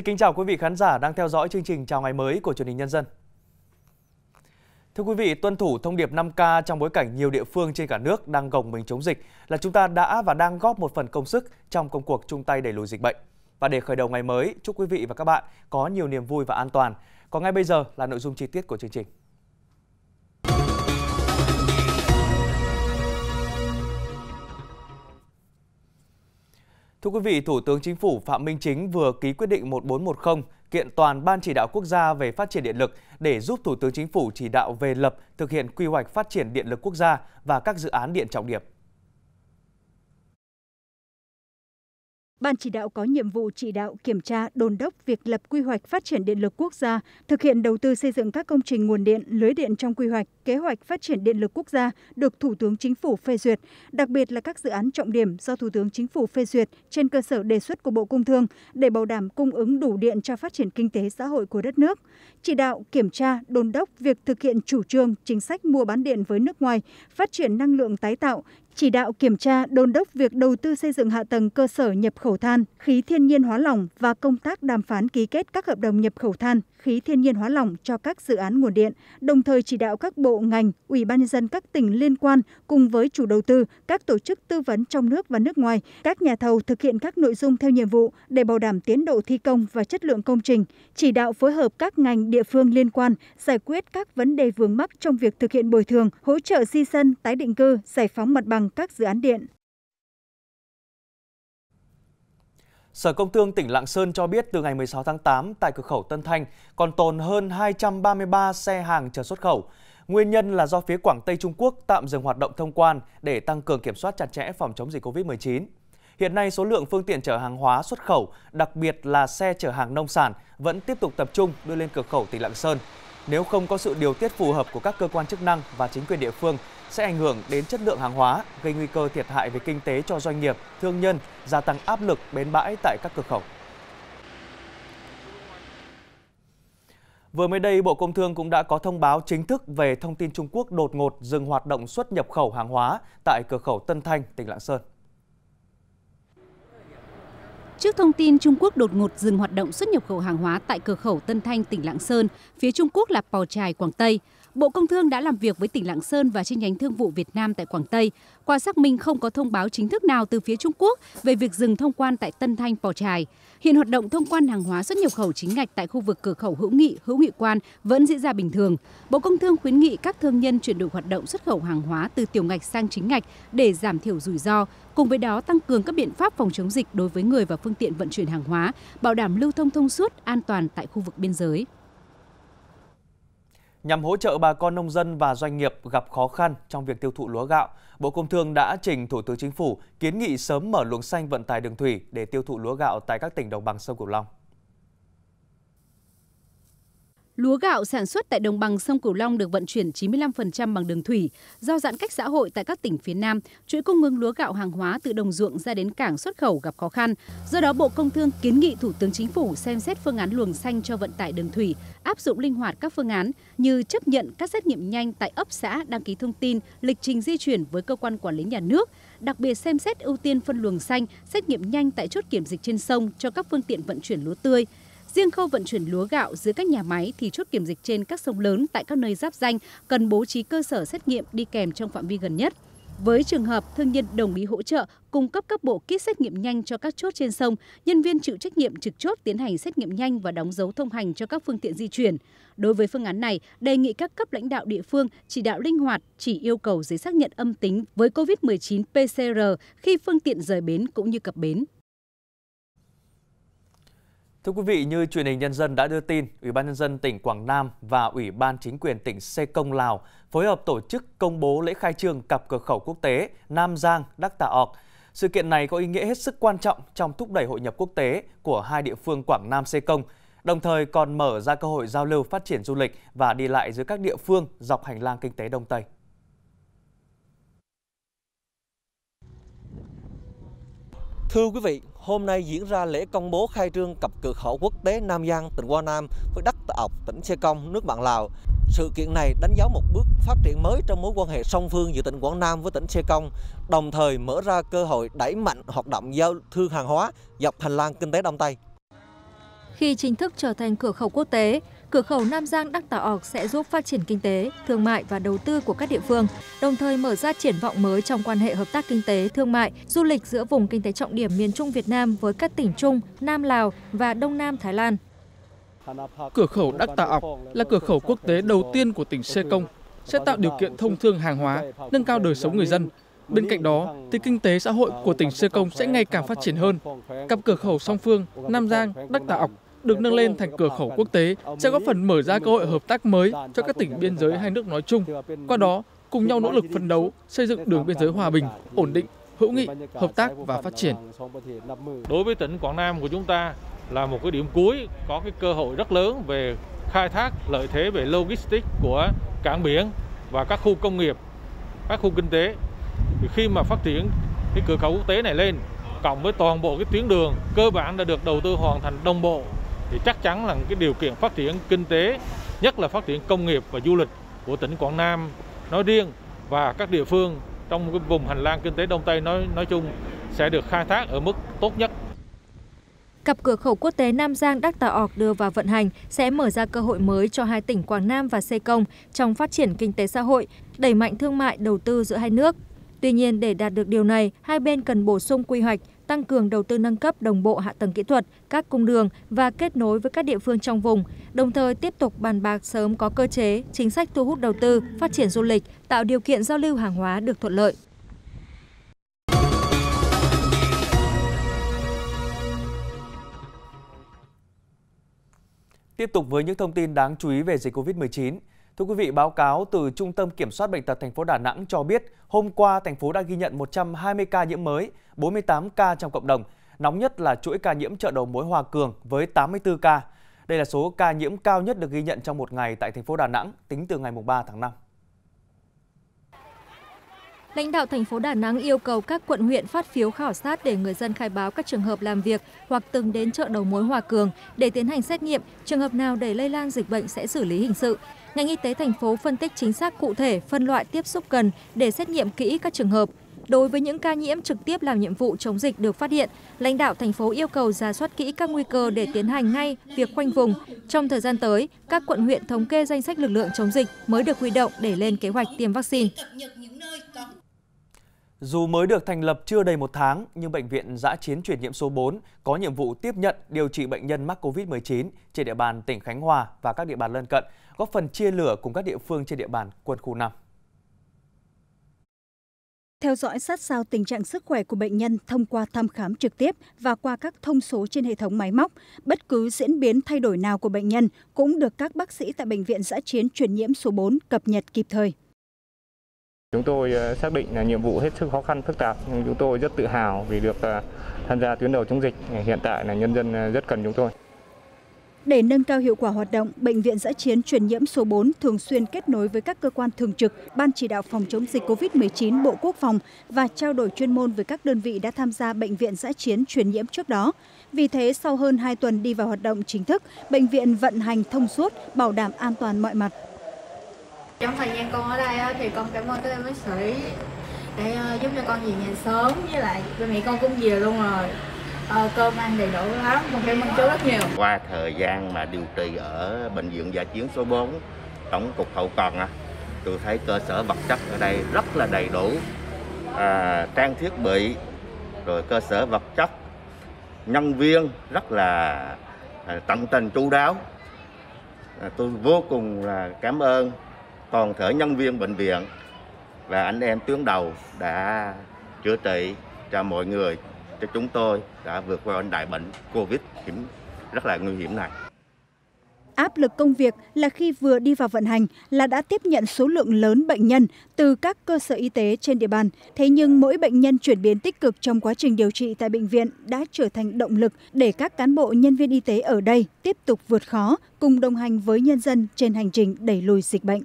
Xin kính chào quý vị khán giả đang theo dõi chương trình Chào ngày mới của truyền hình Nhân dân. Thưa quý vị, tuân thủ thông điệp 5K trong bối cảnh nhiều địa phương trên cả nước đang gồng mình chống dịch là chúng ta đã và đang góp một phần công sức trong công cuộc chung tay đẩy lùi dịch bệnh. Và để khởi đầu ngày mới, chúc quý vị và các bạn có nhiều niềm vui và an toàn. Còn ngay bây giờ là nội dung chi tiết của chương trình. Thưa quý vị, Thủ tướng Chính phủ Phạm Minh Chính vừa ký quyết định 1410 kiện toàn Ban chỉ đạo quốc gia về phát triển điện lực để giúp Thủ tướng Chính phủ chỉ đạo về lập thực hiện quy hoạch phát triển điện lực quốc gia và các dự án điện trọng điểm. ban chỉ đạo có nhiệm vụ chỉ đạo kiểm tra đồn đốc việc lập quy hoạch phát triển điện lực quốc gia thực hiện đầu tư xây dựng các công trình nguồn điện lưới điện trong quy hoạch kế hoạch phát triển điện lực quốc gia được thủ tướng chính phủ phê duyệt đặc biệt là các dự án trọng điểm do thủ tướng chính phủ phê duyệt trên cơ sở đề xuất của bộ công thương để bảo đảm cung ứng đủ điện cho phát triển kinh tế xã hội của đất nước chỉ đạo kiểm tra đồn đốc việc thực hiện chủ trương chính sách mua bán điện với nước ngoài phát triển năng lượng tái tạo chỉ đạo kiểm tra đôn đốc việc đầu tư xây dựng hạ tầng cơ sở nhập khẩu than khí thiên nhiên hóa lỏng và công tác đàm phán ký kết các hợp đồng nhập khẩu than khí thiên nhiên hóa lỏng cho các dự án nguồn điện đồng thời chỉ đạo các bộ ngành ủy ban nhân dân các tỉnh liên quan cùng với chủ đầu tư các tổ chức tư vấn trong nước và nước ngoài các nhà thầu thực hiện các nội dung theo nhiệm vụ để bảo đảm tiến độ thi công và chất lượng công trình chỉ đạo phối hợp các ngành địa phương liên quan giải quyết các vấn đề vướng mắc trong việc thực hiện bồi thường hỗ trợ di dân tái định cư giải phóng mặt bằng các dự án điện Sở Công Thương tỉnh Lạng Sơn cho biết từ ngày 16 tháng 8 tại cửa khẩu Tân Thanh còn tồn hơn 233 xe hàng chờ xuất khẩu. Nguyên nhân là do phía Quảng Tây Trung Quốc tạm dừng hoạt động thông quan để tăng cường kiểm soát chặt chẽ phòng chống dịch COVID-19. Hiện nay, số lượng phương tiện chở hàng hóa xuất khẩu, đặc biệt là xe chở hàng nông sản, vẫn tiếp tục tập trung đưa lên cửa khẩu tỉnh Lạng Sơn nếu không có sự điều tiết phù hợp của các cơ quan chức năng và chính quyền địa phương sẽ ảnh hưởng đến chất lượng hàng hóa, gây nguy cơ thiệt hại về kinh tế cho doanh nghiệp, thương nhân, gia tăng áp lực bến bãi tại các cửa khẩu. Vừa mới đây, Bộ Công Thương cũng đã có thông báo chính thức về thông tin Trung Quốc đột ngột dừng hoạt động xuất nhập khẩu hàng hóa tại cửa khẩu Tân Thanh, tỉnh Lạng Sơn. Trước thông tin Trung Quốc đột ngột dừng hoạt động xuất nhập khẩu hàng hóa tại cửa khẩu Tân Thanh, tỉnh Lạng Sơn, phía Trung Quốc là Pò Trài, Quảng Tây, Bộ Công Thương đã làm việc với tỉnh Lạng Sơn và chi nhánh Thương vụ Việt Nam tại Quảng Tây. Qua xác minh không có thông báo chính thức nào từ phía Trung Quốc về việc dừng thông quan tại Tân Thanh Pò Trài. Hiện hoạt động thông quan hàng hóa xuất nhập khẩu chính ngạch tại khu vực cửa khẩu Hữu Nghị, Hữu Nghị Quan vẫn diễn ra bình thường. Bộ Công Thương khuyến nghị các thương nhân chuyển đổi hoạt động xuất khẩu hàng hóa từ tiểu ngạch sang chính ngạch để giảm thiểu rủi ro, cùng với đó tăng cường các biện pháp phòng chống dịch đối với người và phương tiện vận chuyển hàng hóa, bảo đảm lưu thông thông suốt, an toàn tại khu vực biên giới. Nhằm hỗ trợ bà con nông dân và doanh nghiệp gặp khó khăn trong việc tiêu thụ lúa gạo, Bộ Công Thương đã trình Thủ tướng Chính phủ kiến nghị sớm mở luồng xanh vận tải đường thủy để tiêu thụ lúa gạo tại các tỉnh đồng bằng sông Cửu Long. Lúa gạo sản xuất tại đồng bằng sông Cửu Long được vận chuyển 95% bằng đường thủy. Do giãn cách xã hội tại các tỉnh phía Nam, chuỗi cung ứng lúa gạo hàng hóa từ đồng ruộng ra đến cảng xuất khẩu gặp khó khăn. Do đó, Bộ Công Thương kiến nghị Thủ tướng Chính phủ xem xét phương án luồng xanh cho vận tải đường thủy, áp dụng linh hoạt các phương án như chấp nhận các xét nghiệm nhanh tại ấp xã đăng ký thông tin, lịch trình di chuyển với cơ quan quản lý nhà nước, đặc biệt xem xét ưu tiên phân luồng xanh, xét nghiệm nhanh tại chốt kiểm dịch trên sông cho các phương tiện vận chuyển lúa tươi, Riêng khâu vận chuyển lúa gạo giữa các nhà máy thì chốt kiểm dịch trên các sông lớn tại các nơi giáp danh cần bố trí cơ sở xét nghiệm đi kèm trong phạm vi gần nhất. Với trường hợp thương nhân đồng ý hỗ trợ cung cấp các bộ kit xét nghiệm nhanh cho các chốt trên sông, nhân viên chịu trách nhiệm trực chốt tiến hành xét nghiệm nhanh và đóng dấu thông hành cho các phương tiện di chuyển. Đối với phương án này, đề nghị các cấp lãnh đạo địa phương chỉ đạo linh hoạt, chỉ yêu cầu giấy xác nhận âm tính với COVID-19 PCR khi phương tiện rời bến cũng như cập bến. Thưa quý vị, như truyền hình nhân dân đã đưa tin, Ủy ban nhân dân tỉnh Quảng Nam và Ủy ban chính quyền tỉnh Sê Công Lào phối hợp tổ chức công bố lễ khai trương cặp cửa khẩu quốc tế Nam Giang Đắc Tà Ọc. Sự kiện này có ý nghĩa hết sức quan trọng trong thúc đẩy hội nhập quốc tế của hai địa phương Quảng Nam Sê Công, đồng thời còn mở ra cơ hội giao lưu phát triển du lịch và đi lại giữa các địa phương dọc hành lang kinh tế Đông Tây. Thưa quý vị, hôm nay diễn ra lễ công bố khai trương cặp cửa khẩu quốc tế Nam Giang, tỉnh Quảng Nam với đất Tà Ọc, tỉnh Sê Công, nước bạn Lào. Sự kiện này đánh dấu một bước phát triển mới trong mối quan hệ song phương giữa tỉnh Quảng Nam với tỉnh Sê Công, đồng thời mở ra cơ hội đẩy mạnh hoạt động giao thương hàng hóa dọc hành lang kinh tế Đông Tây. Khi chính thức trở thành cửa khẩu quốc tế, cửa khẩu Nam Giang Đắc Tà Ốc sẽ giúp phát triển kinh tế, thương mại và đầu tư của các địa phương, đồng thời mở ra triển vọng mới trong quan hệ hợp tác kinh tế, thương mại, du lịch giữa vùng kinh tế trọng điểm miền Trung Việt Nam với các tỉnh Trung, Nam Lào và Đông Nam Thái Lan. Cửa khẩu Đắc Tà Ốc là cửa khẩu quốc tế đầu tiên của tỉnh Sê Công, sẽ tạo điều kiện thông thương hàng hóa, nâng cao đời sống người dân, Bên cạnh đó, thì kinh tế xã hội của tỉnh Sê Công sẽ ngày càng phát triển hơn. Cặp cửa khẩu song phương Nam Giang, Đắc Tà Ọc được nâng lên thành cửa khẩu quốc tế sẽ góp phần mở ra cơ hội hợp tác mới cho các tỉnh biên giới hai nước nói chung, qua đó cùng nhau nỗ lực phấn đấu xây dựng đường biên giới hòa bình, ổn định, hữu nghị, hợp tác và phát triển. Đối với tỉnh Quảng Nam của chúng ta là một cái điểm cuối có cái cơ hội rất lớn về khai thác lợi thế về logistics của cảng biển và các khu công nghiệp, các khu kinh tế. Thì khi mà phát triển cái cửa khẩu quốc tế này lên, cộng với toàn bộ cái tuyến đường cơ bản đã được đầu tư hoàn thành đồng bộ thì chắc chắn là cái điều kiện phát triển kinh tế nhất là phát triển công nghiệp và du lịch của tỉnh Quảng Nam nói riêng và các địa phương trong cái vùng hành lang kinh tế Đông Tây nói nói chung sẽ được khai thác ở mức tốt nhất. Cặp cửa khẩu quốc tế Nam Giang Đắc Tà Ọc đưa vào vận hành sẽ mở ra cơ hội mới cho hai tỉnh Quảng Nam và Sê Công trong phát triển kinh tế xã hội, đẩy mạnh thương mại đầu tư giữa hai nước. Tuy nhiên, để đạt được điều này, hai bên cần bổ sung quy hoạch, tăng cường đầu tư nâng cấp đồng bộ hạ tầng kỹ thuật, các cung đường và kết nối với các địa phương trong vùng, đồng thời tiếp tục bàn bạc sớm có cơ chế, chính sách thu hút đầu tư, phát triển du lịch, tạo điều kiện giao lưu hàng hóa được thuận lợi. Tiếp tục với những thông tin đáng chú ý về dịch COVID-19. Thưa quý vị, báo cáo từ Trung tâm Kiểm soát Bệnh tật thành phố Đà Nẵng cho biết, hôm qua thành phố đã ghi nhận 120 ca nhiễm mới, 48 ca trong cộng đồng. Nóng nhất là chuỗi ca nhiễm chợ đầu mối Hòa Cường với 84 ca. Đây là số ca nhiễm cao nhất được ghi nhận trong một ngày tại thành phố Đà Nẵng tính từ ngày 3 tháng 5. Lãnh đạo thành phố Đà Nẵng yêu cầu các quận huyện phát phiếu khảo sát để người dân khai báo các trường hợp làm việc hoặc từng đến chợ đầu mối Hòa Cường để tiến hành xét nghiệm, trường hợp nào để lây lan dịch bệnh sẽ xử lý hình sự ngành y tế thành phố phân tích chính xác cụ thể phân loại tiếp xúc gần để xét nghiệm kỹ các trường hợp. Đối với những ca nhiễm trực tiếp làm nhiệm vụ chống dịch được phát hiện, lãnh đạo thành phố yêu cầu ra soát kỹ các nguy cơ để tiến hành ngay việc khoanh vùng. Trong thời gian tới, các quận huyện thống kê danh sách lực lượng chống dịch mới được huy động để lên kế hoạch tiêm vaccine. Dù mới được thành lập chưa đầy một tháng, nhưng Bệnh viện Giã Chiến Chuyển nhiễm số 4 có nhiệm vụ tiếp nhận điều trị bệnh nhân mắc COVID-19 trên địa bàn tỉnh Khánh Hòa và các địa bàn lân cận, góp phần chia lửa cùng các địa phương trên địa bàn quân khu 5. Theo dõi sát sao tình trạng sức khỏe của bệnh nhân thông qua thăm khám trực tiếp và qua các thông số trên hệ thống máy móc, bất cứ diễn biến thay đổi nào của bệnh nhân cũng được các bác sĩ tại Bệnh viện Giã Chiến Truyền nhiễm số 4 cập nhật kịp thời. Chúng tôi ờ, xác định là nhiệm vụ hết sức khó khăn phức tạp nhưng chúng tôi rất tự hào vì được ờ, tham gia tuyến đầu chống dịch. Hiện tại là nhân dân ờ, rất cần chúng tôi. Để nâng cao hiệu quả hoạt động, Bệnh viện giã chiến truyền nhiễm số 4 thường xuyên kết nối với các cơ quan thường trực, Ban chỉ đạo phòng chống dịch COVID-19 Bộ Quốc phòng và trao đổi chuyên môn với các đơn vị đã tham gia Bệnh viện giã chiến truyền nhiễm trước đó. Vì thế, sau hơn 2 tuần đi vào hoạt động chính thức, bệnh viện vận hành thông suốt, bảo đảm an toàn mọi mặt trong thời gian con ở đây thì con cảm ơn các em bác sĩ để ờ, giúp cho con về nhà sớm với lại ba mẹ con cũng về luôn rồi ờ, cơm ăn đầy đủ lắm con cảm ơn chú rất nhiều qua thời gian mà điều trị ở bệnh viện giả dạ chiến số 4 tổng cục hậu cần à, tôi thấy cơ sở vật chất ở đây rất là đầy đủ à, trang thiết bị rồi cơ sở vật chất nhân viên rất là à, tận tình chu đáo à, tôi vô cùng là cảm ơn toàn thể nhân viên bệnh viện và anh em tuyến đầu đã chữa trị cho mọi người cho chúng tôi đã vượt qua đại bệnh Covid hiểm rất là nguy hiểm này. Áp lực công việc là khi vừa đi vào vận hành là đã tiếp nhận số lượng lớn bệnh nhân từ các cơ sở y tế trên địa bàn. Thế nhưng mỗi bệnh nhân chuyển biến tích cực trong quá trình điều trị tại bệnh viện đã trở thành động lực để các cán bộ nhân viên y tế ở đây tiếp tục vượt khó cùng đồng hành với nhân dân trên hành trình đẩy lùi dịch bệnh.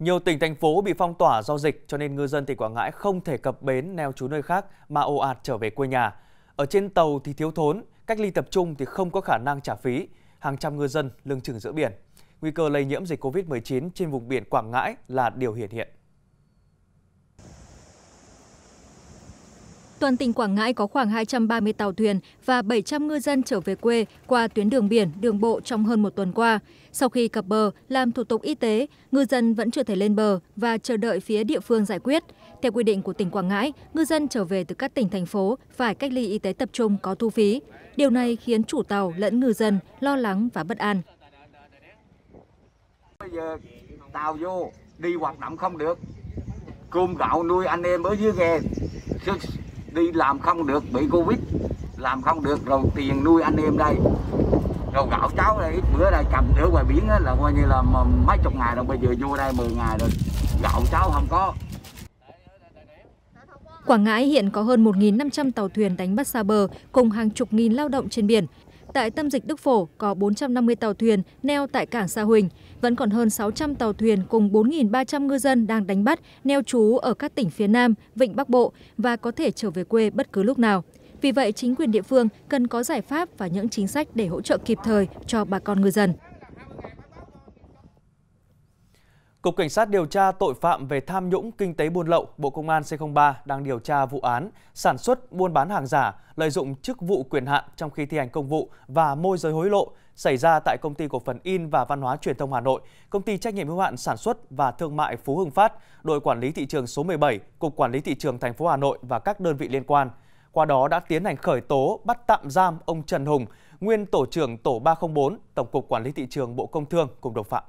Nhiều tỉnh thành phố bị phong tỏa do dịch cho nên ngư dân tỉnh Quảng Ngãi không thể cập bến neo trú nơi khác mà ồ ạt trở về quê nhà. Ở trên tàu thì thiếu thốn, cách ly tập trung thì không có khả năng trả phí, hàng trăm ngư dân lưng chừng giữa biển. Nguy cơ lây nhiễm dịch Covid-19 trên vùng biển Quảng Ngãi là điều hiển hiện. hiện. toàn tỉnh Quảng Ngãi có khoảng 230 tàu thuyền và 700 ngư dân trở về quê qua tuyến đường biển, đường bộ trong hơn một tuần qua. Sau khi cập bờ, làm thủ tục y tế, ngư dân vẫn chưa thể lên bờ và chờ đợi phía địa phương giải quyết. Theo quy định của tỉnh Quảng Ngãi, ngư dân trở về từ các tỉnh thành phố phải cách ly y tế tập trung có thu phí. Điều này khiến chủ tàu lẫn ngư dân lo lắng và bất an. Bây giờ tàu vô đi hoạt động không được, cơm gạo nuôi anh em ở dưới ghe đi làm không được bị covid làm không được rồi tiền nuôi anh em đây rồi gạo cháu đây ít bữa đây cầm nữa ngoài biển là coi như là mấy chục ngày rồi bây giờ vô đây 10 ngày rồi gạo cháu không có Quảng Ngãi hiện có hơn 1.500 tàu thuyền đánh bắt xa bờ cùng hàng chục nghìn lao động trên biển tại tâm dịch Đức Phổ có 450 tàu thuyền neo tại cảng Sa Huỳnh, vẫn còn hơn 600 tàu thuyền cùng 4.300 ngư dân đang đánh bắt neo trú ở các tỉnh phía Nam, Vịnh Bắc Bộ và có thể trở về quê bất cứ lúc nào. Vì vậy, chính quyền địa phương cần có giải pháp và những chính sách để hỗ trợ kịp thời cho bà con ngư dân. Cục Cảnh sát điều tra tội phạm về tham nhũng kinh tế buôn lậu Bộ Công an C03 đang điều tra vụ án sản xuất buôn bán hàng giả, lợi dụng chức vụ quyền hạn trong khi thi hành công vụ và môi giới hối lộ xảy ra tại công ty cổ phần in và văn hóa truyền thông Hà Nội, công ty trách nhiệm hữu hạn sản xuất và thương mại Phú Hưng Phát, đội quản lý thị trường số 17, cục quản lý thị trường thành phố Hà Nội và các đơn vị liên quan. Qua đó đã tiến hành khởi tố, bắt tạm giam ông Trần Hùng, nguyên tổ trưởng tổ 304, Tổng cục Quản lý thị trường Bộ Công Thương cùng đồng phạm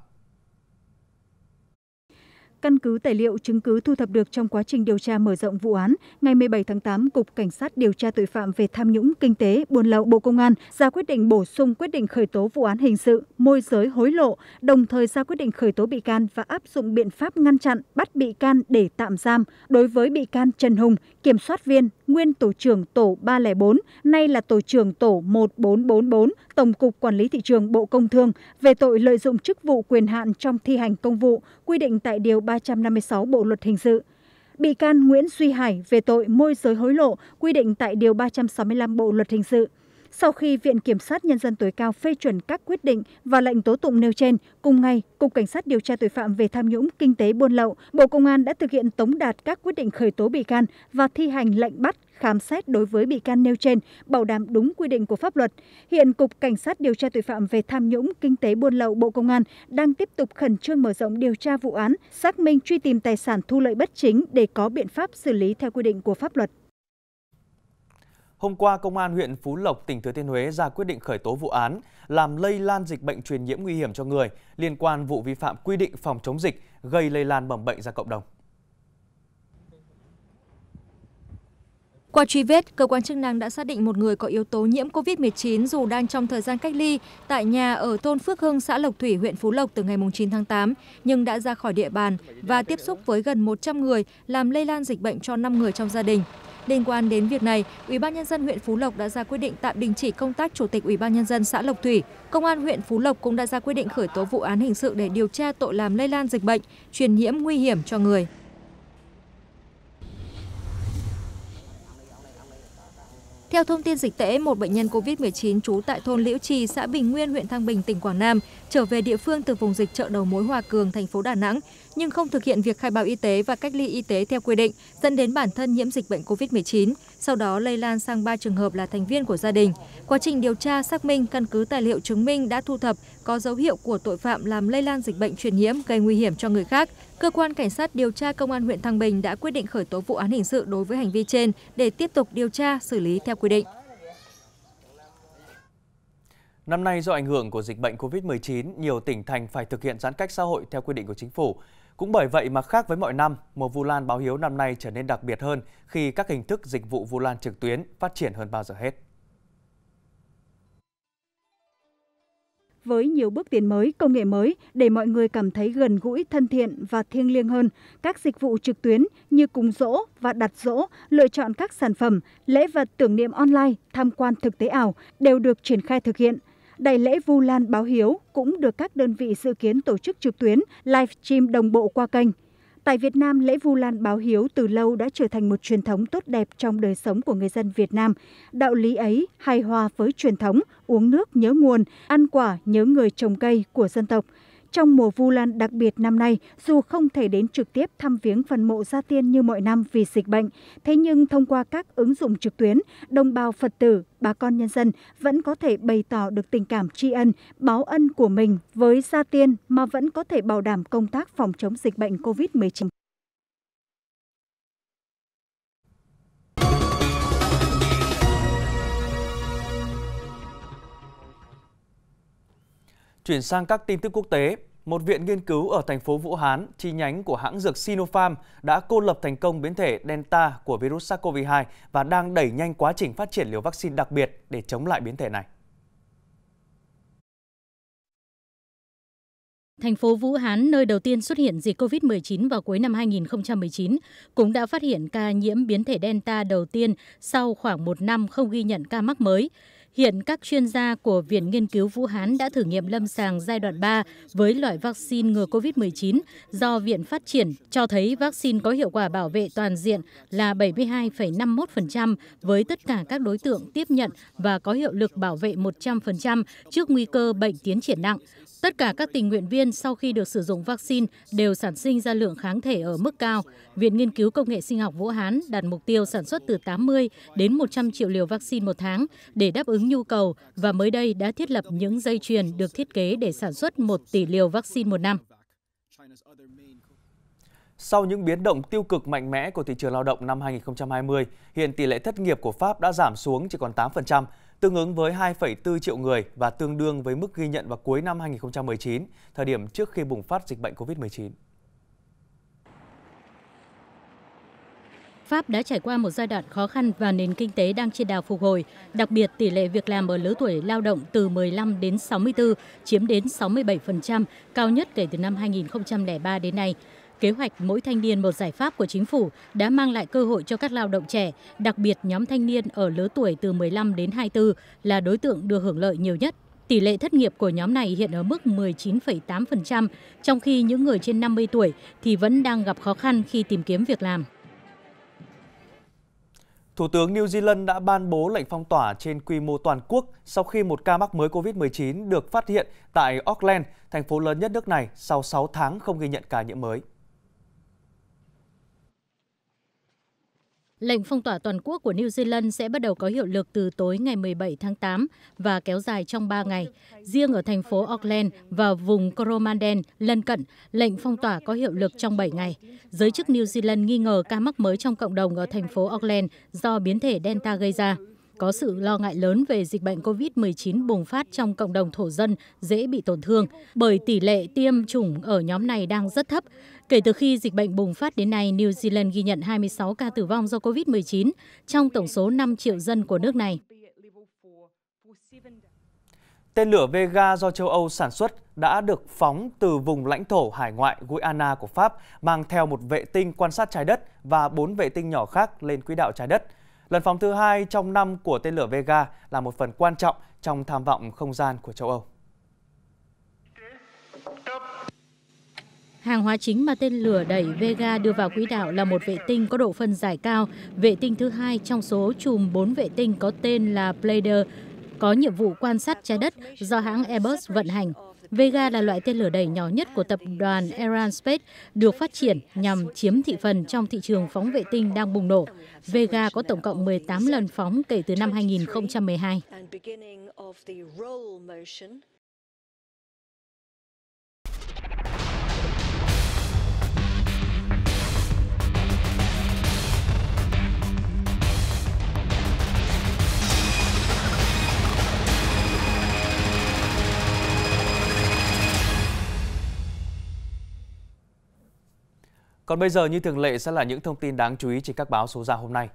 căn cứ tài liệu chứng cứ thu thập được trong quá trình điều tra mở rộng vụ án ngày một mươi bảy tháng tám cục cảnh sát điều tra tội phạm về tham nhũng kinh tế buôn lậu bộ công an ra quyết định bổ sung quyết định khởi tố vụ án hình sự môi giới hối lộ đồng thời ra quyết định khởi tố bị can và áp dụng biện pháp ngăn chặn bắt bị can để tạm giam đối với bị can trần hùng kiểm soát viên nguyên tổ trưởng tổ ba trăm linh bốn nay là tổ trưởng tổ một nghìn bốn trăm bốn bốn tổng cục quản lý thị trường bộ công thương về tội lợi dụng chức vụ quyền hạn trong thi hành công vụ quy định tại điều ba trăm năm mươi sáu bộ luật hình sự bị can nguyễn duy hải về tội môi giới hối lộ quy định tại điều ba trăm sáu mươi năm bộ luật hình sự sau khi viện kiểm sát nhân dân tối cao phê chuẩn các quyết định và lệnh tố tụng nêu trên cùng ngày cục cảnh sát điều tra tội phạm về tham nhũng kinh tế buôn lậu bộ công an đã thực hiện tống đạt các quyết định khởi tố bị can và thi hành lệnh bắt khám xét đối với bị can nêu trên bảo đảm đúng quy định của pháp luật hiện cục cảnh sát điều tra tội phạm về tham nhũng kinh tế buôn lậu bộ công an đang tiếp tục khẩn trương mở rộng điều tra vụ án xác minh truy tìm tài sản thu lợi bất chính để có biện pháp xử lý theo quy định của pháp luật Hôm qua, Công an huyện Phú Lộc, tỉnh Thừa Thiên Huế ra quyết định khởi tố vụ án làm lây lan dịch bệnh truyền nhiễm nguy hiểm cho người liên quan vụ vi phạm quy định phòng chống dịch gây lây lan mầm bệnh ra cộng đồng. Qua truy vết, cơ quan chức năng đã xác định một người có yếu tố nhiễm COVID-19 dù đang trong thời gian cách ly tại nhà ở thôn Phước Hưng, xã Lộc Thủy, huyện Phú Lộc từ ngày 9 tháng 8, nhưng đã ra khỏi địa bàn và tiếp xúc với gần 100 người làm lây lan dịch bệnh cho 5 người trong gia đình. Liên quan đến việc này, ủy ban nhân dân huyện Phú Lộc đã ra quyết định tạm đình chỉ công tác chủ tịch ủy ban nhân dân xã Lộc Thủy. Công an huyện Phú Lộc cũng đã ra quyết định khởi tố vụ án hình sự để điều tra tội làm lây lan dịch bệnh, truyền nhiễm nguy hiểm cho người. Theo thông tin dịch tễ, một bệnh nhân COVID-19 trú tại thôn Liễu Trì, xã Bình Nguyên, huyện Thăng Bình, tỉnh Quảng Nam, trở về địa phương từ vùng dịch chợ đầu mối Hòa Cường, thành phố Đà Nẵng, nhưng không thực hiện việc khai báo y tế và cách ly y tế theo quy định, dẫn đến bản thân nhiễm dịch bệnh COVID-19, sau đó lây lan sang ba trường hợp là thành viên của gia đình. Quá trình điều tra xác minh căn cứ tài liệu chứng minh đã thu thập có dấu hiệu của tội phạm làm lây lan dịch bệnh truyền nhiễm gây nguy hiểm cho người khác, cơ quan cảnh sát điều tra công an huyện Thăng Bình đã quyết định khởi tố vụ án hình sự đối với hành vi trên để tiếp tục điều tra xử lý theo quy định. Năm nay do ảnh hưởng của dịch bệnh COVID-19, nhiều tỉnh thành phải thực hiện giãn cách xã hội theo quy định của chính phủ. Cũng bởi vậy mà khác với mọi năm, mùa Vu Lan báo hiếu năm nay trở nên đặc biệt hơn khi các hình thức dịch vụ Vu Lan trực tuyến phát triển hơn bao giờ hết. với nhiều bước tiến mới công nghệ mới để mọi người cảm thấy gần gũi thân thiện và thiêng liêng hơn các dịch vụ trực tuyến như cúng rỗ và đặt rỗ lựa chọn các sản phẩm lễ vật tưởng niệm online tham quan thực tế ảo đều được triển khai thực hiện Đại lễ Vu Lan Báo Hiếu cũng được các đơn vị dự kiến tổ chức trực tuyến, live stream đồng bộ qua kênh tại việt nam lễ vu lan báo hiếu từ lâu đã trở thành một truyền thống tốt đẹp trong đời sống của người dân việt nam đạo lý ấy hài hòa với truyền thống uống nước nhớ nguồn ăn quả nhớ người trồng cây của dân tộc trong mùa vu lan đặc biệt năm nay dù không thể đến trực tiếp thăm viếng phần mộ gia tiên như mọi năm vì dịch bệnh thế nhưng thông qua các ứng dụng trực tuyến đồng bào phật tử bà con nhân dân vẫn có thể bày tỏ được tình cảm tri ân báo ân của mình với gia tiên mà vẫn có thể bảo đảm công tác phòng chống dịch bệnh covid một mươi chín Chuyển sang các tin tức quốc tế, một viện nghiên cứu ở thành phố Vũ Hán, chi nhánh của hãng dược Sinopharm đã cô lập thành công biến thể Delta của virus SARS-CoV-2 và đang đẩy nhanh quá trình phát triển liều vaccine đặc biệt để chống lại biến thể này. Thành phố Vũ Hán, nơi đầu tiên xuất hiện dịch COVID-19 vào cuối năm 2019, cũng đã phát hiện ca nhiễm biến thể Delta đầu tiên sau khoảng một năm không ghi nhận ca mắc mới. Hiện các chuyên gia của Viện Nghiên cứu Vũ Hán đã thử nghiệm lâm sàng giai đoạn 3 với loại vaccine ngừa COVID-19 do Viện phát triển cho thấy vaccine có hiệu quả bảo vệ toàn diện là 72,51% với tất cả các đối tượng tiếp nhận và có hiệu lực bảo vệ 100% trước nguy cơ bệnh tiến triển nặng. Tất cả các tình nguyện viên sau khi được sử dụng vaccine đều sản sinh ra lượng kháng thể ở mức cao. Viện Nghiên cứu Công nghệ Sinh học Vũ Hán đặt mục tiêu sản xuất từ 80 đến 100 triệu liều vaccine một tháng để đáp ứng ứng nhu cầu và mới đây đã thiết lập những dây chuyền được thiết kế để sản xuất một tỷ liều vaccine một năm. Sau những biến động tiêu cực mạnh mẽ của thị trường lao động năm 2020, hiện tỷ lệ thất nghiệp của Pháp đã giảm xuống chỉ còn 8%, tương ứng với 2,4 triệu người và tương đương với mức ghi nhận vào cuối năm 2019, thời điểm trước khi bùng phát dịch bệnh COVID-19. Pháp đã trải qua một giai đoạn khó khăn và nền kinh tế đang trên đà phục hồi. Đặc biệt, tỷ lệ việc làm ở lứa tuổi lao động từ 15 đến 64 chiếm đến 67%, cao nhất kể từ năm 2003 đến nay. Kế hoạch mỗi thanh niên một giải pháp của chính phủ đã mang lại cơ hội cho các lao động trẻ, đặc biệt nhóm thanh niên ở lứa tuổi từ 15 đến 24 là đối tượng được hưởng lợi nhiều nhất Tỷ lệ thất nghiệp của nhóm này hiện ở mức 19,8%, trong khi những người trên 50 tuổi thì vẫn đang gặp khó khăn khi tìm kiếm việc làm. Thủ tướng New Zealand đã ban bố lệnh phong tỏa trên quy mô toàn quốc sau khi một ca mắc mới COVID-19 được phát hiện tại Auckland, thành phố lớn nhất nước này sau 6 tháng không ghi nhận ca nhiễm mới. Lệnh phong tỏa toàn quốc của New Zealand sẽ bắt đầu có hiệu lực từ tối ngày 17 tháng 8 và kéo dài trong 3 ngày. Riêng ở thành phố Auckland và vùng Coromandel lân cận, lệnh phong tỏa có hiệu lực trong 7 ngày. Giới chức New Zealand nghi ngờ ca mắc mới trong cộng đồng ở thành phố Auckland do biến thể Delta gây ra. Có sự lo ngại lớn về dịch bệnh COVID-19 bùng phát trong cộng đồng thổ dân dễ bị tổn thương bởi tỷ lệ tiêm chủng ở nhóm này đang rất thấp. Kể từ khi dịch bệnh bùng phát đến nay, New Zealand ghi nhận 26 ca tử vong do COVID-19 trong tổng số 5 triệu dân của nước này. Tên lửa Vega do châu Âu sản xuất đã được phóng từ vùng lãnh thổ hải ngoại Guyana của Pháp, mang theo một vệ tinh quan sát trái đất và bốn vệ tinh nhỏ khác lên quỹ đạo trái đất. Lần phóng thứ hai trong năm của tên lửa Vega là một phần quan trọng trong tham vọng không gian của châu Âu. Hàng hóa chính mà tên lửa đẩy Vega đưa vào quỹ đạo là một vệ tinh có độ phân giải cao, vệ tinh thứ hai trong số chùm 4 vệ tinh có tên là Pleiader, có nhiệm vụ quan sát trái đất do hãng Airbus vận hành. Vega là loại tên lửa đẩy nhỏ nhất của tập đoàn Iran Space, được phát triển nhằm chiếm thị phần trong thị trường phóng vệ tinh đang bùng nổ. Vega có tổng cộng 18 lần phóng kể từ năm 2012. Còn bây giờ như thường lệ sẽ là những thông tin đáng chú ý trên các báo số ra hôm nay.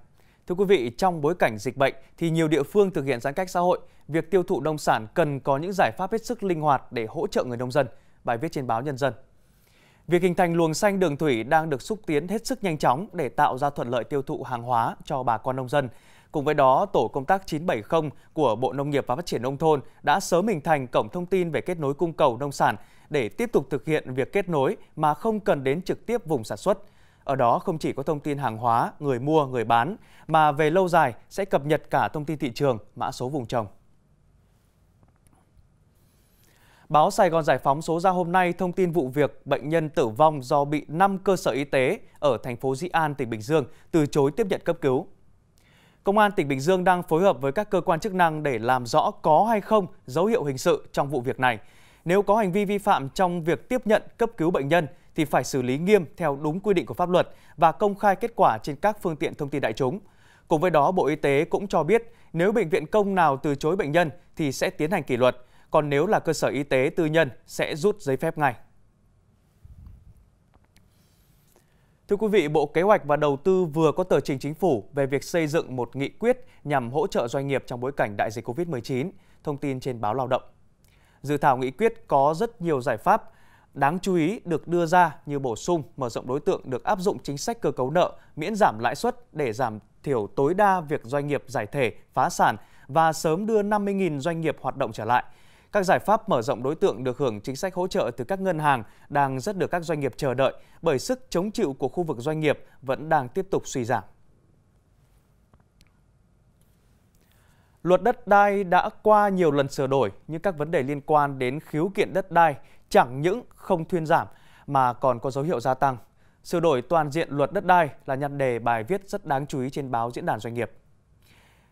Thưa quý vị, trong bối cảnh dịch bệnh thì nhiều địa phương thực hiện giãn cách xã hội, việc tiêu thụ nông sản cần có những giải pháp hết sức linh hoạt để hỗ trợ người nông dân, bài viết trên báo Nhân dân. Việc hình thành luồng xanh đường thủy đang được xúc tiến hết sức nhanh chóng để tạo ra thuận lợi tiêu thụ hàng hóa cho bà con nông dân. Cùng với đó, Tổ công tác 970 của Bộ Nông nghiệp và Phát triển Nông thôn đã sớm hình thành cổng thông tin về kết nối cung cầu nông sản để tiếp tục thực hiện việc kết nối mà không cần đến trực tiếp vùng sản xuất. Ở đó không chỉ có thông tin hàng hóa, người mua, người bán, mà về lâu dài sẽ cập nhật cả thông tin thị trường, mã số vùng trồng. Báo Sài Gòn Giải phóng số ra hôm nay thông tin vụ việc bệnh nhân tử vong do bị 5 cơ sở y tế ở thành phố Di An, tỉnh Bình Dương từ chối tiếp nhận cấp cứu. Công an tỉnh Bình Dương đang phối hợp với các cơ quan chức năng để làm rõ có hay không dấu hiệu hình sự trong vụ việc này. Nếu có hành vi vi phạm trong việc tiếp nhận cấp cứu bệnh nhân thì phải xử lý nghiêm theo đúng quy định của pháp luật và công khai kết quả trên các phương tiện thông tin đại chúng. Cùng với đó, Bộ Y tế cũng cho biết nếu bệnh viện công nào từ chối bệnh nhân thì sẽ tiến hành kỷ luật, còn nếu là cơ sở y tế tư nhân sẽ rút giấy phép ngay. Thưa quý vị, Bộ Kế hoạch và Đầu tư vừa có tờ trình chính phủ về việc xây dựng một nghị quyết nhằm hỗ trợ doanh nghiệp trong bối cảnh đại dịch COVID-19, thông tin trên báo Lao động dự thảo nghị quyết có rất nhiều giải pháp đáng chú ý được đưa ra như bổ sung mở rộng đối tượng được áp dụng chính sách cơ cấu nợ, miễn giảm lãi suất để giảm thiểu tối đa việc doanh nghiệp giải thể, phá sản và sớm đưa 50.000 doanh nghiệp hoạt động trở lại. Các giải pháp mở rộng đối tượng được hưởng chính sách hỗ trợ từ các ngân hàng đang rất được các doanh nghiệp chờ đợi bởi sức chống chịu của khu vực doanh nghiệp vẫn đang tiếp tục suy giảm. Luật đất đai đã qua nhiều lần sửa đổi, nhưng các vấn đề liên quan đến khiếu kiện đất đai chẳng những không thuyên giảm mà còn có dấu hiệu gia tăng. Sửa đổi toàn diện luật đất đai là nhan đề bài viết rất đáng chú ý trên báo Diễn đàn Doanh nghiệp.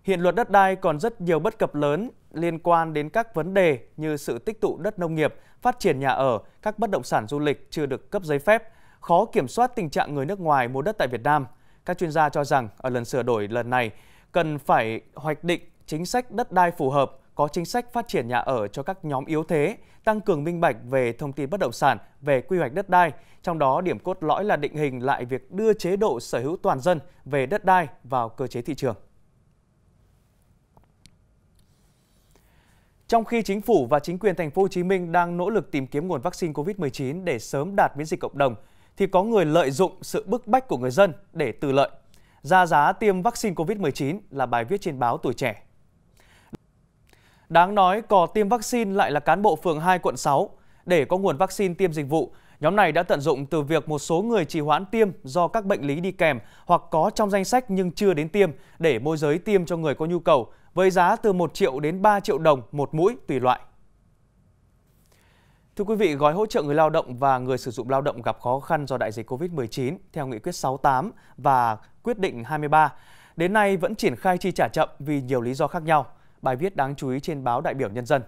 Hiện luật đất đai còn rất nhiều bất cập lớn liên quan đến các vấn đề như sự tích tụ đất nông nghiệp, phát triển nhà ở, các bất động sản du lịch chưa được cấp giấy phép, khó kiểm soát tình trạng người nước ngoài mua đất tại Việt Nam. Các chuyên gia cho rằng ở lần sửa đổi lần này cần phải hoạch định chính sách đất đai phù hợp, có chính sách phát triển nhà ở cho các nhóm yếu thế, tăng cường minh bạch về thông tin bất động sản, về quy hoạch đất đai, trong đó điểm cốt lõi là định hình lại việc đưa chế độ sở hữu toàn dân về đất đai vào cơ chế thị trường. Trong khi chính phủ và chính quyền thành phố Hồ Chí Minh đang nỗ lực tìm kiếm nguồn vaccine COVID-19 để sớm đạt miễn dịch cộng đồng, thì có người lợi dụng sự bức bách của người dân để tư lợi. Ra giá tiêm vaccine COVID-19 là bài viết trên báo Tuổi Trẻ Đáng nói, cò tiêm vaccine lại là cán bộ phường 2 quận 6. Để có nguồn vaccine tiêm dịch vụ, nhóm này đã tận dụng từ việc một số người trì hoãn tiêm do các bệnh lý đi kèm hoặc có trong danh sách nhưng chưa đến tiêm để môi giới tiêm cho người có nhu cầu với giá từ 1 triệu đến 3 triệu đồng một mũi tùy loại. Thưa quý vị, gói hỗ trợ người lao động và người sử dụng lao động gặp khó khăn do đại dịch COVID-19 theo nghị quyết 68 và quyết định 23 đến nay vẫn triển khai chi trả chậm vì nhiều lý do khác nhau bài viết đáng chú ý trên báo đại biểu nhân dân.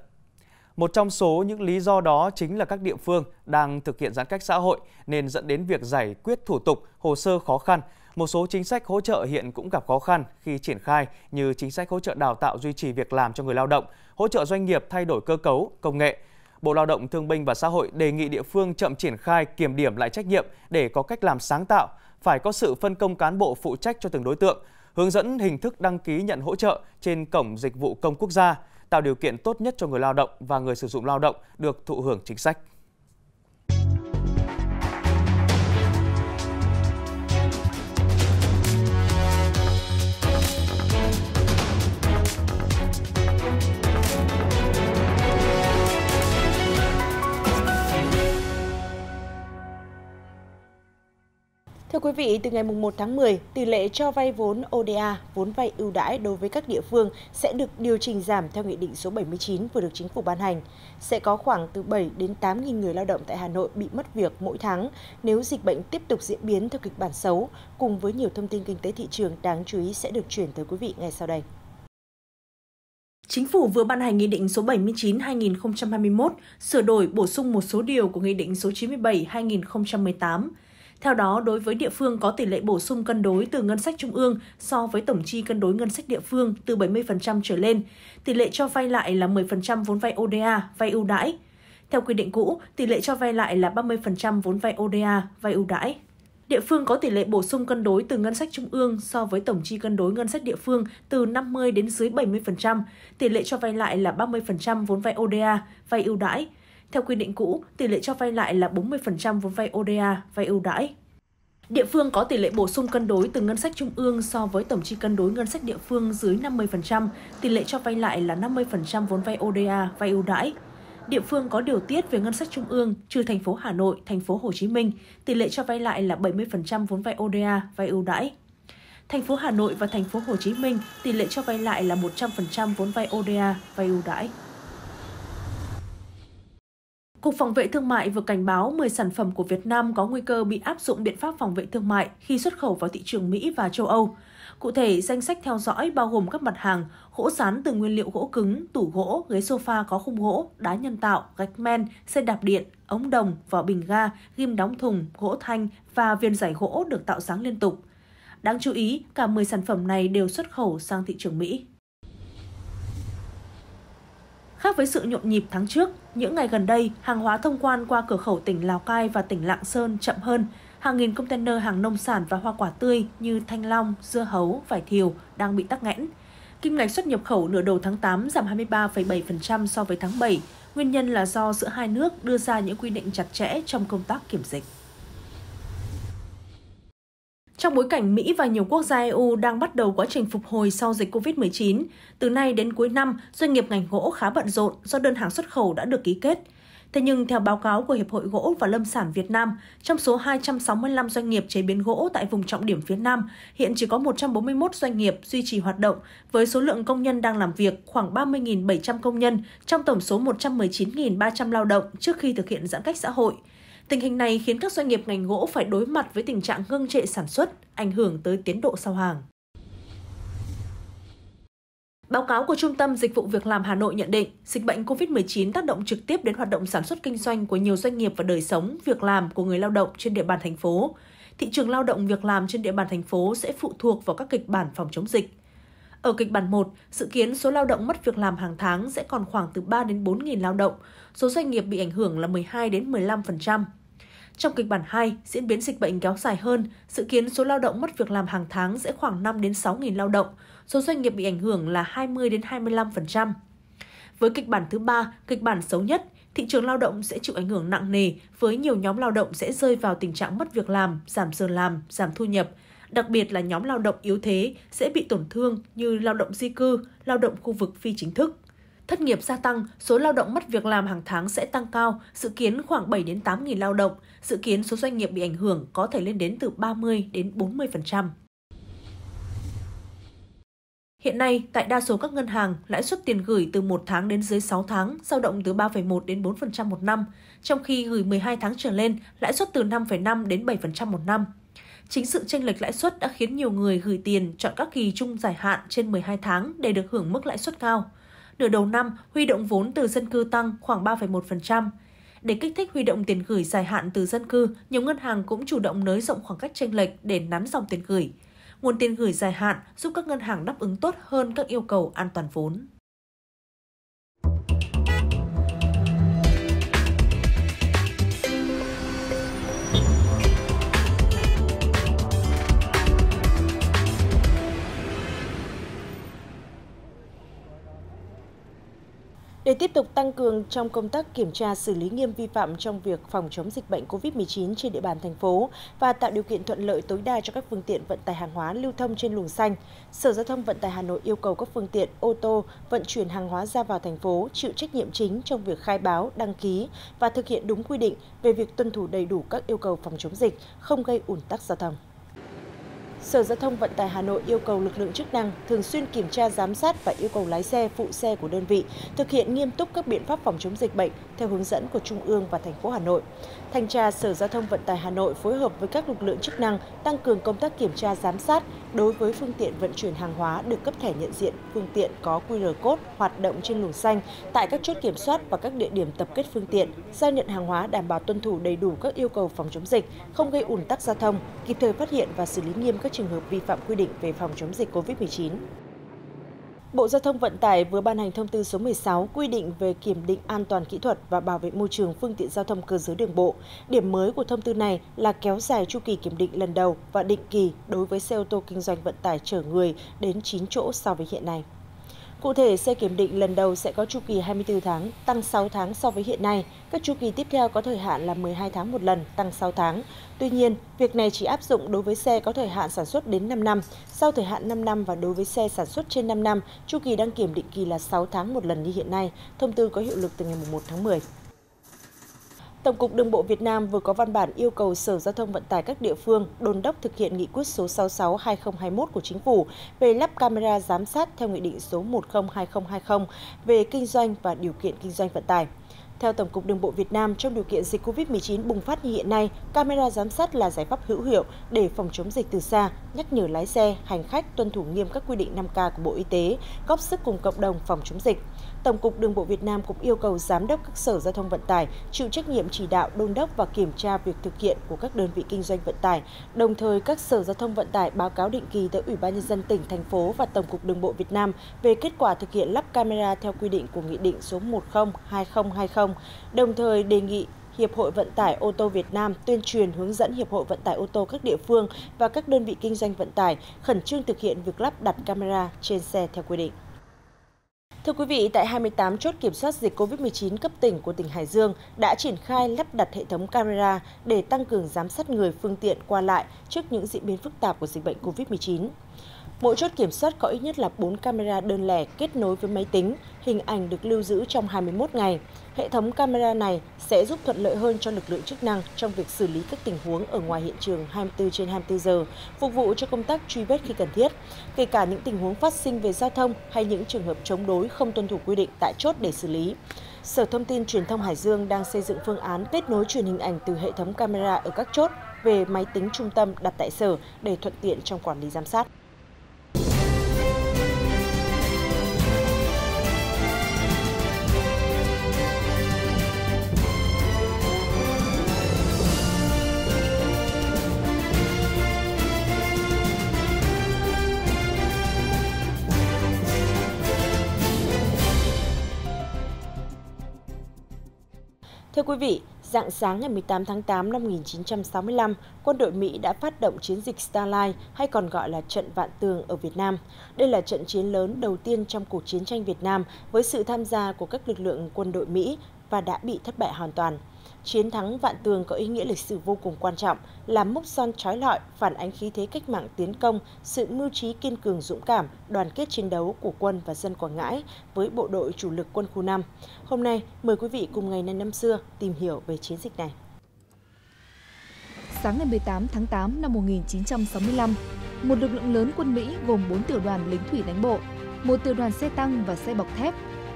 Một trong số những lý do đó chính là các địa phương đang thực hiện giãn cách xã hội nên dẫn đến việc giải quyết thủ tục, hồ sơ khó khăn. Một số chính sách hỗ trợ hiện cũng gặp khó khăn khi triển khai như chính sách hỗ trợ đào tạo duy trì việc làm cho người lao động, hỗ trợ doanh nghiệp thay đổi cơ cấu, công nghệ. Bộ Lao động Thương binh và Xã hội đề nghị địa phương chậm triển khai kiểm điểm lại trách nhiệm để có cách làm sáng tạo, phải có sự phân công cán bộ phụ trách cho từng đối tượng, hướng dẫn hình thức đăng ký nhận hỗ trợ trên Cổng Dịch vụ Công Quốc gia, tạo điều kiện tốt nhất cho người lao động và người sử dụng lao động được thụ hưởng chính sách. Thưa quý vị, từ ngày 1 tháng 10, tỷ lệ cho vay vốn ODA, vốn vay ưu đãi đối với các địa phương sẽ được điều chỉnh giảm theo Nghị định số 79 vừa được Chính phủ ban hành. Sẽ có khoảng từ 7 đến 8.000 người lao động tại Hà Nội bị mất việc mỗi tháng nếu dịch bệnh tiếp tục diễn biến theo kịch bản xấu, cùng với nhiều thông tin kinh tế thị trường đáng chú ý sẽ được chuyển tới quý vị ngay sau đây. Chính phủ vừa ban hành Nghị định số 79-2021, sửa đổi bổ sung một số điều của Nghị định số 97-2018 theo đó, đối với địa phương có tỷ lệ bổ sung cân đối từ ngân sách trung ương so với tổng chi cân đối ngân sách địa phương từ 70% trở lên, tỷ lệ cho vay lại là 10% vốn vay ODA, vay ưu đãi. Theo quy định cũ, tỷ lệ cho vay lại là 30% vốn vay ODA, vay ưu đãi. Địa phương có tỷ lệ bổ sung cân đối từ ngân sách trung ương so với tổng chi cân đối ngân sách địa phương từ 50 đến dưới 70%, tỷ lệ cho vay lại là 30% vốn vay ODA, vay ưu đãi. Theo quy định cũ, tỷ lệ cho vay lại là 40% vốn vay ODA, vay ưu đãi. Địa phương có tỷ lệ bổ sung cân đối từ ngân sách trung ương so với tổng chi cân đối ngân sách địa phương dưới 50%, tỷ lệ cho vay lại là 50% vốn vay ODA, vay ưu đãi. Địa phương có điều tiết về ngân sách trung ương trừ thành phố Hà Nội, thành phố Hồ Chí Minh, tỷ lệ cho vay lại là 70% vốn vay ODA, vay ưu đãi. Thành phố Hà Nội và thành phố Hồ Chí Minh tỷ lệ cho vay lại là 100% vốn vay ODA, vay ưu đãi. Cục Phòng vệ Thương mại vừa cảnh báo 10 sản phẩm của Việt Nam có nguy cơ bị áp dụng biện pháp phòng vệ thương mại khi xuất khẩu vào thị trường Mỹ và châu Âu. Cụ thể, danh sách theo dõi bao gồm các mặt hàng gỗ sán từ nguyên liệu gỗ cứng, tủ gỗ, ghế sofa có khung gỗ, đá nhân tạo, gạch men, xe đạp điện, ống đồng, vỏ bình ga, ghim đóng thùng, gỗ thanh và viên giải gỗ được tạo sáng liên tục. Đáng chú ý, cả 10 sản phẩm này đều xuất khẩu sang thị trường Mỹ. Khác với sự nhộn nhịp tháng trước, những ngày gần đây, hàng hóa thông quan qua cửa khẩu tỉnh Lào Cai và tỉnh Lạng Sơn chậm hơn. Hàng nghìn container hàng nông sản và hoa quả tươi như thanh long, dưa hấu, vải thiều đang bị tắc nghẽn. Kim ngạch xuất nhập khẩu nửa đầu tháng 8 giảm 23,7% so với tháng 7. Nguyên nhân là do giữa hai nước đưa ra những quy định chặt chẽ trong công tác kiểm dịch. Trong bối cảnh Mỹ và nhiều quốc gia EU đang bắt đầu quá trình phục hồi sau dịch COVID-19, từ nay đến cuối năm, doanh nghiệp ngành gỗ khá bận rộn do đơn hàng xuất khẩu đã được ký kết. Thế nhưng, theo báo cáo của Hiệp hội Gỗ và Lâm sản Việt Nam, trong số 265 doanh nghiệp chế biến gỗ tại vùng trọng điểm phía Nam, hiện chỉ có 141 doanh nghiệp duy trì hoạt động, với số lượng công nhân đang làm việc khoảng 30.700 công nhân trong tổng số 119.300 lao động trước khi thực hiện giãn cách xã hội – Tình hình này khiến các doanh nghiệp ngành gỗ phải đối mặt với tình trạng ngưng trệ sản xuất, ảnh hưởng tới tiến độ giao hàng. Báo cáo của Trung tâm Dịch vụ Việc làm Hà Nội nhận định, dịch bệnh COVID-19 tác động trực tiếp đến hoạt động sản xuất kinh doanh của nhiều doanh nghiệp và đời sống, việc làm của người lao động trên địa bàn thành phố. Thị trường lao động việc làm trên địa bàn thành phố sẽ phụ thuộc vào các kịch bản phòng chống dịch. Ở kịch bản 1, dự kiến số lao động mất việc làm hàng tháng sẽ còn khoảng từ 3 đến 4.000 lao động, số doanh nghiệp bị ảnh hưởng là 12 đến 15%. Trong kịch bản 2, diễn biến dịch bệnh kéo dài hơn, dự kiến số lao động mất việc làm hàng tháng sẽ khoảng 5 đến 6.000 lao động, số doanh nghiệp bị ảnh hưởng là 20 đến 25%. Với kịch bản thứ ba, kịch bản xấu nhất, thị trường lao động sẽ chịu ảnh hưởng nặng nề với nhiều nhóm lao động sẽ rơi vào tình trạng mất việc làm, giảm giờ làm, giảm thu nhập. Đặc biệt là nhóm lao động yếu thế sẽ bị tổn thương như lao động di cư, lao động khu vực phi chính thức. Thất nghiệp gia tăng, số lao động mất việc làm hàng tháng sẽ tăng cao, dự kiến khoảng 7 đến 8 nghìn lao động, dự kiến số doanh nghiệp bị ảnh hưởng có thể lên đến từ 30 đến 40%. Hiện nay, tại đa số các ngân hàng, lãi suất tiền gửi từ 1 tháng đến dưới 6 tháng dao động từ 3,1 đến 4% một năm, trong khi gửi 12 tháng trở lên, lãi suất từ 5,5 đến 7% một năm. Chính sự chênh lệch lãi suất đã khiến nhiều người gửi tiền chọn các kỳ chung dài hạn trên 12 tháng để được hưởng mức lãi suất cao nửa đầu năm huy động vốn từ dân cư tăng khoảng 3,1%. Để kích thích huy động tiền gửi dài hạn từ dân cư, nhiều ngân hàng cũng chủ động nới rộng khoảng cách tranh lệch để nắn dòng tiền gửi. Nguồn tiền gửi dài hạn giúp các ngân hàng đáp ứng tốt hơn các yêu cầu an toàn vốn. Để tiếp tục tăng cường trong công tác kiểm tra xử lý nghiêm vi phạm trong việc phòng chống dịch bệnh COVID-19 trên địa bàn thành phố và tạo điều kiện thuận lợi tối đa cho các phương tiện vận tải hàng hóa lưu thông trên luồng xanh, Sở Giao thông Vận tải Hà Nội yêu cầu các phương tiện ô tô vận chuyển hàng hóa ra vào thành phố chịu trách nhiệm chính trong việc khai báo, đăng ký và thực hiện đúng quy định về việc tuân thủ đầy đủ các yêu cầu phòng chống dịch, không gây ủn tắc giao thông. Sở Giao thông Vận tải Hà Nội yêu cầu lực lượng chức năng thường xuyên kiểm tra giám sát và yêu cầu lái xe, phụ xe của đơn vị thực hiện nghiêm túc các biện pháp phòng chống dịch bệnh theo hướng dẫn của Trung ương và thành phố Hà Nội. Thanh tra Sở Giao thông Vận tải Hà Nội phối hợp với các lực lượng chức năng tăng cường công tác kiểm tra giám sát đối với phương tiện vận chuyển hàng hóa được cấp thẻ nhận diện phương tiện có QR code hoạt động trên luồng xanh tại các chốt kiểm soát và các địa điểm tập kết phương tiện, giao nhận hàng hóa đảm bảo tuân thủ đầy đủ các yêu cầu phòng chống dịch, không gây ủn tắc giao thông, kịp thời phát hiện và xử lý nghiêm các trường hợp vi phạm quy định về phòng chống dịch COVID-19. Bộ Giao thông Vận tải vừa ban hành thông tư số 16 quy định về kiểm định an toàn kỹ thuật và bảo vệ môi trường phương tiện giao thông cơ giới đường bộ. Điểm mới của thông tư này là kéo dài chu kỳ kiểm định lần đầu và định kỳ đối với xe ô tô kinh doanh vận tải chở người đến 9 chỗ so với hiện nay. Cụ thể, xe kiểm định lần đầu sẽ có chu kỳ 24 tháng, tăng 6 tháng so với hiện nay. Các chu kỳ tiếp theo có thời hạn là 12 tháng một lần, tăng 6 tháng. Tuy nhiên, việc này chỉ áp dụng đối với xe có thời hạn sản xuất đến 5 năm, sau thời hạn 5 năm và đối với xe sản xuất trên 5 năm, chu kỳ đăng kiểm định kỳ là 6 tháng một lần như hiện nay. Thông tư có hiệu lực từ ngày 1 tháng 10. Tổng cục Đường bộ Việt Nam vừa có văn bản yêu cầu Sở Giao thông Vận tải các địa phương đôn đốc thực hiện nghị quyết số 66-2021 của Chính phủ về lắp camera giám sát theo Nghị định số 10-2020 về kinh doanh và điều kiện kinh doanh vận tải theo tổng cục đường bộ việt nam trong điều kiện dịch covid 19 bùng phát như hiện nay camera giám sát là giải pháp hữu hiệu để phòng chống dịch từ xa nhắc nhở lái xe hành khách tuân thủ nghiêm các quy định năm k của bộ y tế góp sức cùng cộng đồng phòng chống dịch tổng cục đường bộ việt nam cũng yêu cầu giám đốc các sở giao thông vận tải chịu trách nhiệm chỉ đạo đôn đốc và kiểm tra việc thực hiện của các đơn vị kinh doanh vận tải đồng thời các sở giao thông vận tải báo cáo định kỳ tới ủy ban nhân dân tỉnh thành phố và tổng cục đường bộ việt nam về kết quả thực hiện lắp camera theo quy định của nghị định số 10 2020 đồng đồng thời đề nghị hiệp hội vận tải ô tô việt nam tuyên truyền hướng dẫn hiệp hội vận tải ô tô các địa phương và các đơn vị kinh doanh vận tải khẩn trương thực hiện việc lắp đặt camera trên xe theo quy định Thưa quý vị, tại 28 chốt kiểm soát dịch COVID-19 cấp tỉnh của tỉnh Hải Dương đã triển khai lắp đặt hệ thống camera để tăng cường giám sát người phương tiện qua lại trước những diễn biến phức tạp của dịch bệnh COVID-19. Mỗi chốt kiểm soát có ít nhất là 4 camera đơn lẻ kết nối với máy tính, hình ảnh được lưu giữ trong 21 ngày. Hệ thống camera này sẽ giúp thuận lợi hơn cho lực lượng chức năng trong việc xử lý các tình huống ở ngoài hiện trường 24 trên 24 giờ, phục vụ cho công tác truy vết khi cần thiết, kể cả những tình huống phát sinh về giao thông hay những trường hợp chống đối không tuân thủ quy định tại chốt để xử lý. Sở Thông tin Truyền thông Hải Dương đang xây dựng phương án kết nối truyền hình ảnh từ hệ thống camera ở các chốt về máy tính trung tâm đặt tại sở để thuận tiện trong quản lý giám sát. quý vị, dạng sáng ngày 18 tháng 8 năm 1965, quân đội Mỹ đã phát động chiến dịch Starlight hay còn gọi là trận Vạn Tường ở Việt Nam. Đây là trận chiến lớn đầu tiên trong cuộc chiến tranh Việt Nam với sự tham gia của các lực lượng quân đội Mỹ và đã bị thất bại hoàn toàn chiến thắng Vạn Tường có ý nghĩa lịch sử vô cùng quan trọng, là mốc son trói lọi, phản ánh khí thế cách mạng tiến công, sự mưu trí kiên cường dũng cảm, đoàn kết chiến đấu của quân và dân Quảng Ngãi với bộ đội chủ lực quân khu 5. Hôm nay, mời quý vị cùng ngày này năm xưa tìm hiểu về chiến dịch này. Sáng ngày 18 tháng 8 năm 1965, một lực lượng lớn quân Mỹ gồm 4 tiểu đoàn lính thủy đánh bộ, một tiểu đoàn xe tăng và xe bọc thép,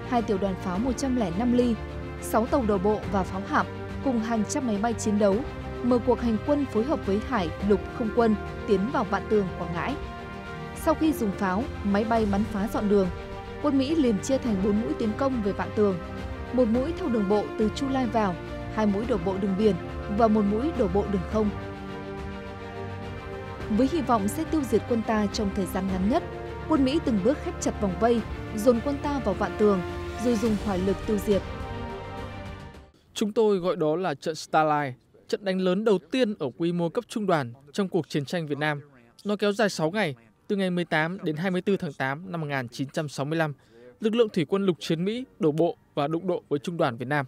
hai tiểu đoàn pháo 105 ly, 6 tàu đổ bộ và pháo hạm cùng hàng trăm máy bay chiến đấu, mở cuộc hành quân phối hợp với Hải, Lục, Không quân tiến vào Vạn Tường, Quảng Ngãi. Sau khi dùng pháo, máy bay bắn phá dọn đường, quân Mỹ liền chia thành 4 mũi tiến công về Vạn Tường. Một mũi theo đường bộ từ Chu Lai vào, hai mũi đổ bộ đường biển và một mũi đổ bộ đường không. Với hy vọng sẽ tiêu diệt quân ta trong thời gian ngắn nhất, quân Mỹ từng bước khép chặt vòng vây, dồn quân ta vào Vạn Tường, rồi dùng hỏa lực tiêu diệt. Chúng tôi gọi đó là trận Starlight, trận đánh lớn đầu tiên ở quy mô cấp trung đoàn trong cuộc chiến tranh Việt Nam. Nó kéo dài 6 ngày, từ ngày 18 đến 24 tháng 8 năm 1965, lực lượng thủy quân lục chiến Mỹ đổ bộ và đụng độ với trung đoàn Việt Nam.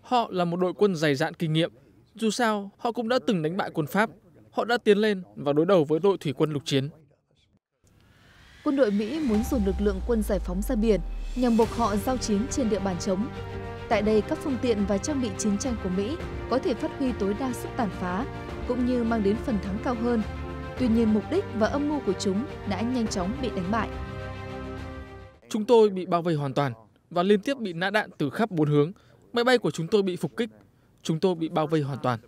Họ là một đội quân dày dạn kinh nghiệm. Dù sao, họ cũng đã từng đánh bại quân Pháp. Họ đã tiến lên và đối đầu với đội thủy quân lục chiến. Quân đội Mỹ muốn dùng lực lượng quân giải phóng ra biển nhằm buộc họ giao chiến trên địa bàn chống. Tại đây, các phương tiện và trang bị chiến tranh của Mỹ có thể phát huy tối đa sức tàn phá, cũng như mang đến phần thắng cao hơn. Tuy nhiên, mục đích và âm mưu của chúng đã nhanh chóng bị đánh bại. Chúng tôi bị bao vây hoàn toàn và liên tiếp bị nã đạn từ khắp bốn hướng. Máy bay của chúng tôi bị phục kích. Chúng tôi bị bao vây hoàn toàn.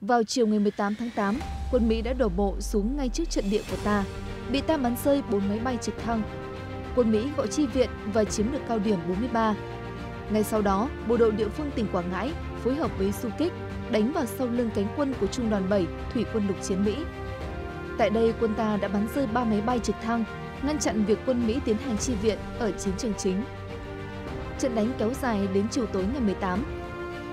Vào chiều ngày 18 tháng 8, quân Mỹ đã đổ bộ xuống ngay trước trận địa của ta, bị ta bắn rơi 4 máy bay trực thăng. Quân Mỹ gọi chi viện và chiếm được cao điểm 43, ngay sau đó, bộ đội địa phương tỉnh Quảng Ngãi phối hợp với du kích đánh vào sau lưng cánh quân của Trung đoàn 7 Thủy quân lục chiến Mỹ. Tại đây, quân ta đã bắn rơi 3 máy bay trực thăng, ngăn chặn việc quân Mỹ tiến hành chi viện ở chiến trường chính. Trận đánh kéo dài đến chiều tối ngày 18.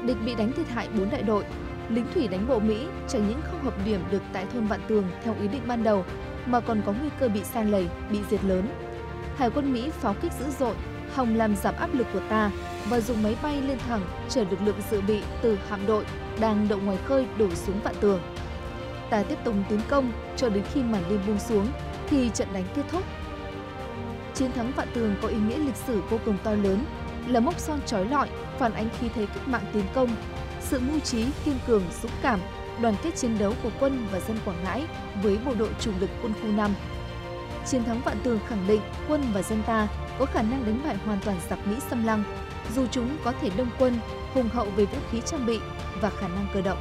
Địch bị đánh thiệt hại 4 đại đội, lính thủy đánh bộ Mỹ chẳng những không hợp điểm được tại thôn Vạn Tường theo ý định ban đầu, mà còn có nguy cơ bị san lầy, bị diệt lớn. Hải quân Mỹ pháo kích dữ dội, hòng làm giảm áp lực của ta và dùng máy bay lên thẳng chở lực lượng dự bị từ hạm đội đang đậu ngoài khơi đổ xuống vạn tường. Ta tiếp tục tiến công cho đến khi màn đêm buông xuống thì trận đánh kết thúc. Chiến thắng vạn tường có ý nghĩa lịch sử vô cùng to lớn, là mốc son trói lọi phản ánh khi thế cách mạng tiến công, sự mưu trí, kiên cường, dũng cảm, đoàn kết chiến đấu của quân và dân Quảng Ngãi với bộ đội chủ lực quân khu 5. Chiến thắng Vạn Tường khẳng định quân và dân ta có khả năng đánh bại hoàn toàn giặc Mỹ xâm lăng dù chúng có thể đông quân, hùng hậu về vũ khí trang bị và khả năng cơ động.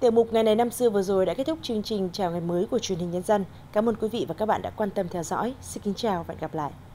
Tiểu mục Ngày này năm xưa vừa rồi đã kết thúc chương trình Chào ngày mới của truyền hình nhân dân. Cảm ơn quý vị và các bạn đã quan tâm theo dõi. Xin kính chào và hẹn gặp lại.